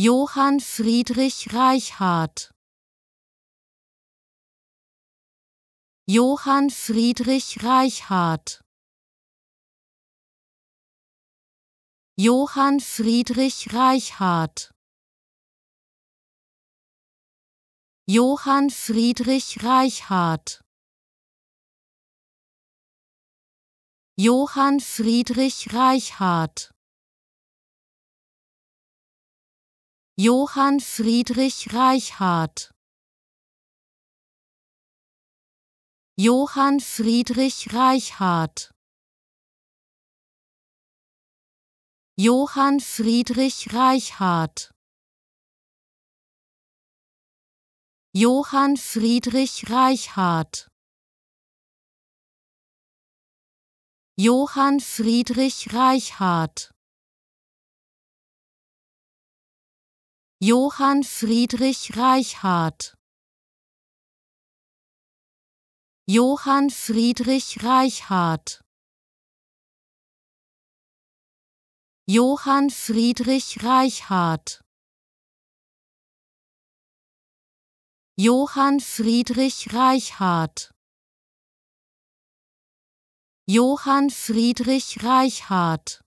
Johann Friedrich Reichhardt Johann Friedrich Reichhardt Johann Friedrich Reichhardt Johann Friedrich Reichhardt Johann Friedrich Reichhardt Johann Friedrich Reichhardt Johann Friedrich Reichhardt Johann Friedrich Reichhardt Johann Friedrich Reichhardt Johann Friedrich Reichhardt Johann Friedrich Reichhardt Johann Friedrich Reichhardt Johann Friedrich Reichhardt Johann Friedrich Reichhardt Johann Friedrich Reichardt